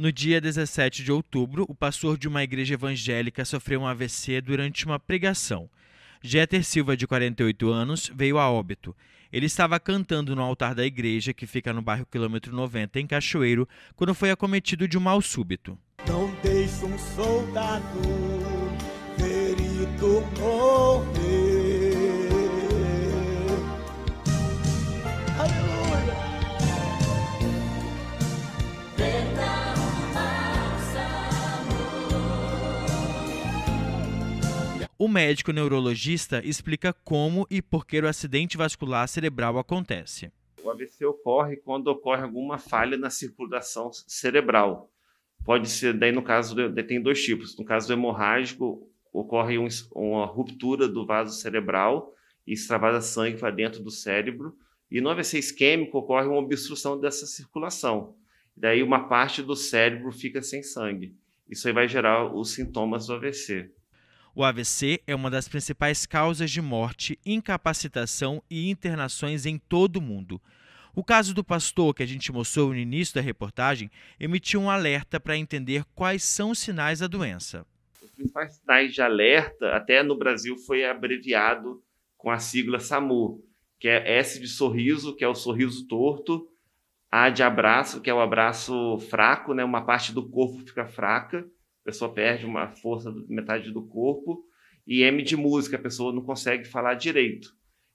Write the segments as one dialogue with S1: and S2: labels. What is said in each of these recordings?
S1: No dia 17 de outubro, o pastor de uma igreja evangélica sofreu um AVC durante uma pregação. Jeter Silva, de 48 anos, veio a óbito. Ele estava cantando no altar da igreja, que fica no bairro quilômetro 90, em Cachoeiro, quando foi acometido de um mal súbito. Não deixe um soldado ferido morrer. O médico neurologista explica como e por que o acidente vascular cerebral acontece.
S2: O AVC ocorre quando ocorre alguma falha na circulação cerebral. Pode ser, daí no caso, tem dois tipos. No caso do hemorrágico, ocorre um, uma ruptura do vaso cerebral e extravasa sangue para dentro do cérebro. E no AVC isquêmico ocorre uma obstrução dessa circulação. Daí uma parte do cérebro fica sem sangue. Isso aí vai gerar os sintomas do AVC.
S1: O AVC é uma das principais causas de morte, incapacitação e internações em todo o mundo. O caso do pastor que a gente mostrou no início da reportagem emitiu um alerta para entender quais são os sinais da doença.
S2: Os principais sinais de alerta, até no Brasil, foi abreviado com a sigla SAMU, que é S de sorriso, que é o sorriso torto, A de abraço, que é o abraço fraco, né? uma parte do corpo fica fraca, a pessoa perde uma força metade do corpo. E M de música, a pessoa não consegue falar direito.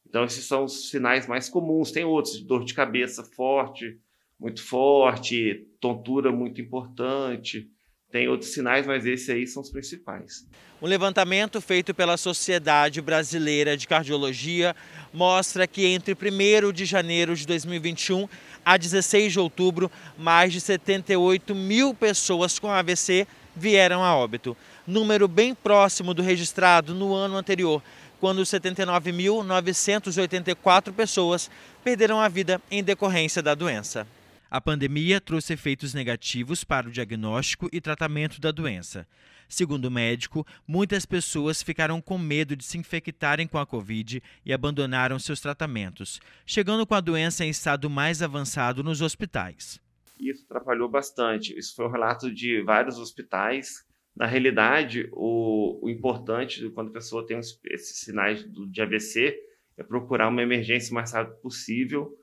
S2: Então, esses são os sinais mais comuns. Tem outros, dor de cabeça forte, muito forte, tontura muito importante. Tem outros sinais, mas esses aí são os principais.
S1: Um levantamento feito pela Sociedade Brasileira de Cardiologia mostra que entre 1 de janeiro de 2021 a 16 de outubro, mais de 78 mil pessoas com AVC vieram a óbito, número bem próximo do registrado no ano anterior, quando 79.984 pessoas perderam a vida em decorrência da doença. A pandemia trouxe efeitos negativos para o diagnóstico e tratamento da doença. Segundo o médico, muitas pessoas ficaram com medo de se infectarem com a Covid e abandonaram seus tratamentos, chegando com a doença em estado mais avançado nos hospitais
S2: e isso atrapalhou bastante. Isso foi um relato de vários hospitais. Na realidade, o, o importante quando a pessoa tem esses sinais do, de AVC é procurar uma emergência o mais rápido possível,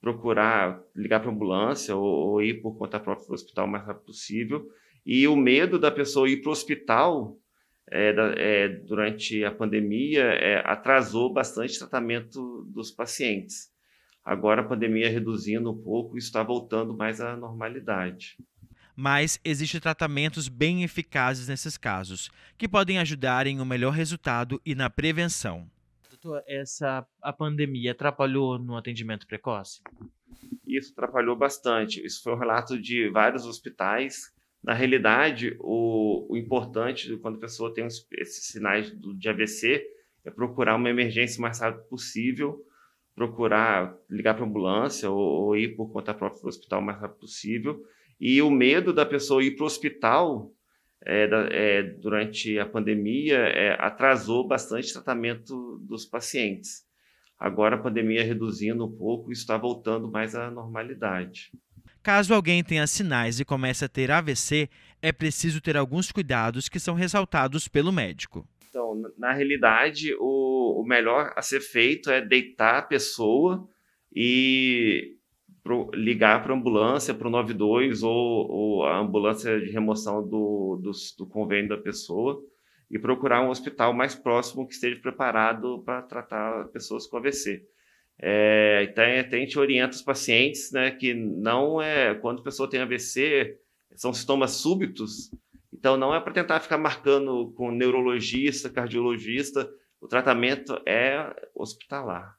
S2: procurar ligar para a ambulância ou, ou, ir por conta própria para o hospital o mais rápido possível. E o medo da pessoa ir para o hospital é, é, durante a pandemia é, atrasou bastante o tratamento dos pacientes. Agora a pandemia reduzindo um pouco e está voltando mais à normalidade.
S1: Mas existem tratamentos bem eficazes nesses casos, que podem ajudar em um melhor resultado e na prevenção. Doutor, essa, a pandemia atrapalhou no atendimento precoce?
S2: Isso atrapalhou bastante. Isso foi um relato de vários hospitais na realidade, o, o, importante quando a pessoa tem esses sinais do, de AVC é procurar uma emergência o mais rápido possível procurar ligar para ambulância ou, ou, ir por conta própria para o hospital o mais rápido possível. E o medo da pessoa ir para o hospital é, da, é, durante a pandemia é, atrasou bastante o tratamento dos pacientes. Agora a pandemia reduzindo um pouco, está voltando mais à normalidade.
S1: Caso alguém tenha sinais e comece a ter AVC, é preciso ter alguns cuidados que são ressaltados pelo médico.
S2: Então, na realidade, o, o melhor a ser feito é deitar a pessoa e pro, ligar para a ambulância, para o 92 ou, ou a ambulância de remoção do, do, do convênio da pessoa e procurar um hospital mais próximo que esteja preparado para tratar pessoas com AVC. É, então, é, a gente orienta os pacientes né, que não é. Quando a pessoa tem AVC, são sintomas súbitos, então, não é para tentar ficar marcando com neurologista, cardiologista, o tratamento é hospitalar.